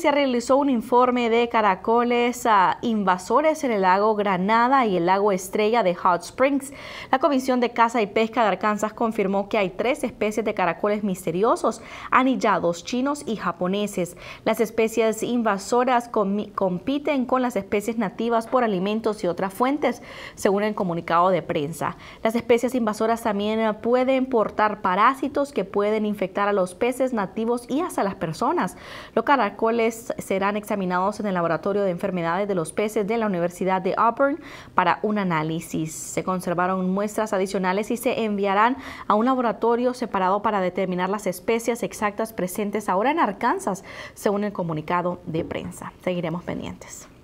se realizó un informe de caracoles invasores en el lago Granada y el lago Estrella de Hot Springs. La Comisión de Caza y Pesca de Arkansas confirmó que hay tres especies de caracoles misteriosos, anillados chinos y japoneses. Las especies invasoras compiten con las especies nativas por alimentos y otras fuentes, según el comunicado de prensa. Las especies invasoras también pueden portar parásitos que pueden infectar a los peces nativos y hasta las personas. Los caracoles serán examinados en el Laboratorio de Enfermedades de los Peces de la Universidad de Auburn para un análisis. Se conservaron muestras adicionales y se enviarán a un laboratorio separado para determinar las especies exactas presentes ahora en Arkansas, según el comunicado de prensa. Seguiremos pendientes.